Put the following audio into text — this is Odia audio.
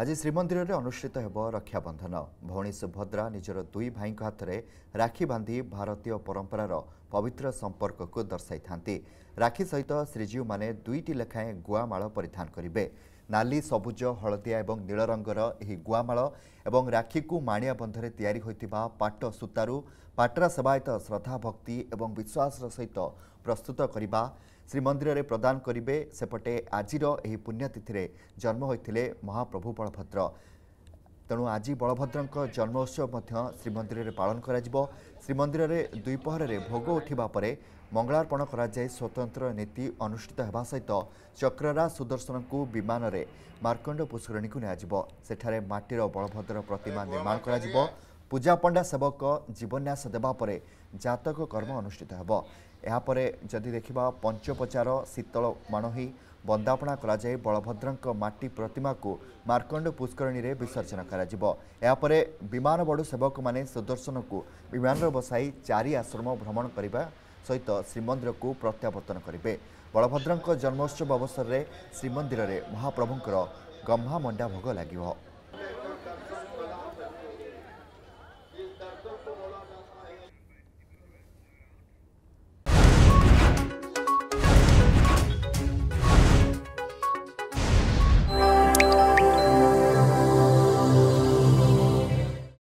ଆଜି ଶ୍ରୀମନ୍ଦିରରେ ଅନୁଷ୍ଠିତ ହେବ ରକ୍ଷାବନ୍ଧନ ଭଉଣୀ ସୁଭଦ୍ରା ନିଜର ଦୁଇ ଭାଇଙ୍କ ହାତରେ ରାକ୍ଷୀ ବାନ୍ଧି ଭାରତୀୟ ପରମ୍ପରାର ପବିତ୍ର ସମ୍ପର୍କକୁ ଦର୍ଶାଇଥାନ୍ତି ରାକ୍ଷୀ ସହିତ ଶ୍ରୀଜୀଉମାନେ ଦୁଇଟି ଲେଖାଏଁ ଗୁଆମାଳ ପରିଧାନ କରିବେ ନାଲି ସବୁଜ ହଳଦିଆ ଏବଂ ନୀଳ ରଙ୍ଗର ଏହି ଗୁଆମାଳ ଏବଂ ରାକ୍ଷୀକୁ ମାଣିଆ ବନ୍ଧରେ ତିଆରି ହୋଇଥିବା ପାଟ ସୂତାରୁ ପାଟରା ସେବାୟତ ଶ୍ରଦ୍ଧା ଭକ୍ତି ଏବଂ ବିଶ୍ୱାସର ସହିତ ପ୍ରସ୍ତୁତ କରିବା ଶ୍ରୀମନ୍ଦିରରେ ପ୍ରଦାନ କରିବେ ସେପଟେ ଆଜିର ଏହି ପୁଣ୍ୟତିଥିରେ ଜନ୍ମ ହୋଇଥିଲେ ମହାପ୍ରଭୁ ବଳଭଦ୍ର ତେଣୁ ଆଜି ବଳଭଦ୍ରଙ୍କ ଜନ୍ମୋତ୍ସବ ମଧ୍ୟ ଶ୍ରୀମନ୍ଦିରରେ ପାଳନ କରାଯିବ ଶ୍ରୀମନ୍ଦିରରେ ଦ୍ୱିପହରରେ ଭୋଗ ଉଠିବା ପରେ ମଙ୍ଗଳାର୍ପଣ କରାଯାଇ ସ୍ୱତନ୍ତ୍ର ନୀତି ଅନୁଷ୍ଠିତ ହେବା ସହିତ ଚକ୍ରରା ସୁଦର୍ଶନଙ୍କୁ ବିମାନରେ ମାର୍କଣ୍ଡ ପୁଷ୍କରିଣୀକୁ ନିଆଯିବ ସେଠାରେ ମାଟିର ବଳଭଦ୍ର ପ୍ରତିମା ନିର୍ମାଣ କରାଯିବ ପୂଜା ପଣ୍ଡା ସେବକ ଜୀବନ୍ୟାସ ଦେବା ପରେ ଜାତକ କର୍ମ ଅନୁଷ୍ଠିତ ହେବ ଏହାପରେ ଯଦି ଦେଖିବା ପଞ୍ଚୋପଚାର ଶୀତଳ ମାଣୋହି ବନ୍ଦାପଣା କରାଯାଇ ବଳଭଦ୍ରଙ୍କ ମାଟି ପ୍ରତିମାକୁ ମାର୍କଣ୍ଡ ପୁଷ୍କରଣୀରେ ବିସର୍ଜନ କରାଯିବ ଏହାପରେ ବିମାନ ବଡ଼ୁ ସେବକମାନେ ସୁଦର୍ଶନକୁ ବିମାନରେ ବସାଇ ଚାରି ଆଶ୍ରମ ଭ୍ରମଣ କରିବା ସହିତ ଶ୍ରୀମନ୍ଦିରକୁ ପ୍ରତ୍ୟାବର୍ତ୍ତନ କରିବେ ବଳଭଦ୍ରଙ୍କ ଜନ୍ମୋତ୍ସବ ଅବସରରେ ଶ୍ରୀମନ୍ଦିରରେ ମହାପ୍ରଭୁଙ୍କର ଗହ୍ମାମଣ୍ଡା ଭୋଗ ଲାଗିବ